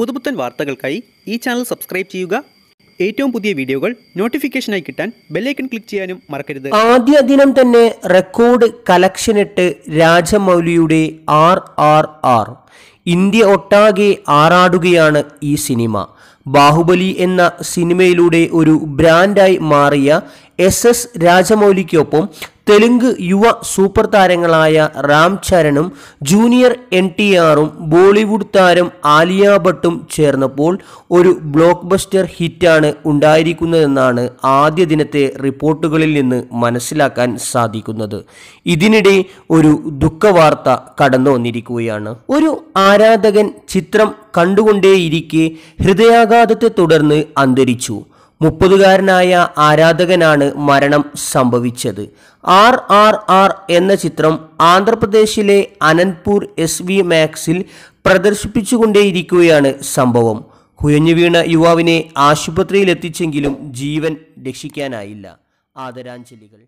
പുതുപുത്തൻ വാർത്തകൾക്കായി ഈ ചാനൽ സബ്സ്ക്രൈബ് ചെയ്യുക ഏറ്റവും പുതിയ വീഡിയോകൾ നോട്ടിഫിക്കേഷനായി കിട്ടാൻ ബെല്ലൈക്കൺ ക്ലിക്ക് ചെയ്യാനും മറക്കരുത് ആദ്യ ദിനം തന്നെ റെക്കോർഡ് ഇട്ട് രാജമൗലിയുടെ ആർ ആർ ആർ ഇന്ത്യ ഒട്ടാകെ ആറാടുകയാണ് ഈ സിനിമ ബാഹുബലി എന്ന സിനിമയിലൂടെ ഒരു ബ്രാൻഡായി മാറിയ എസ് എസ് രാജമൗലിക്കൊപ്പം തെലുങ്ക് യുവ സൂപ്പർ താരങ്ങളായ റാം ചരണും ജൂനിയർ എൻ ടി ആറും ബോളിവുഡ് താരം ആലിയ ഭട്ടും ചേർന്നപ്പോൾ ഒരു ബ്ലോക്ക് ബസ്റ്റർ ഹിറ്റാണ് ഉണ്ടായിരിക്കുന്നതെന്നാണ് ആദ്യ ദിനത്തെ റിപ്പോർട്ടുകളിൽ നിന്ന് മനസ്സിലാക്കാൻ സാധിക്കുന്നത് ഇതിനിടെ ഒരു ദുഃഖവാർത്ത കടന്നു വന്നിരിക്കുകയാണ് ഒരു ആരാധകൻ ചിത്രം കണ്ടുകൊണ്ടേയിരിക്കെ ഹൃദയാഘാതത്തെ തുടർന്ന് അന്തരിച്ചു മുപ്പതുകാരനായ ആരാധകനാണ് മരണം സംഭവിച്ചത് ആർ ആർ ആർ എന്ന ചിത്രം ആന്ധ്രാപ്രദേശിലെ അനന്ത്പൂർ എസ് വി മാക്സിൽ പ്രദർശിപ്പിച്ചുകൊണ്ടേയിരിക്കുകയാണ് സംഭവം കുഴഞ്ഞു വീണ യുവാവിനെ ആശുപത്രിയിലെത്തിച്ചെങ്കിലും ജീവൻ രക്ഷിക്കാനായില്ല ആദരാഞ്ജലികൾ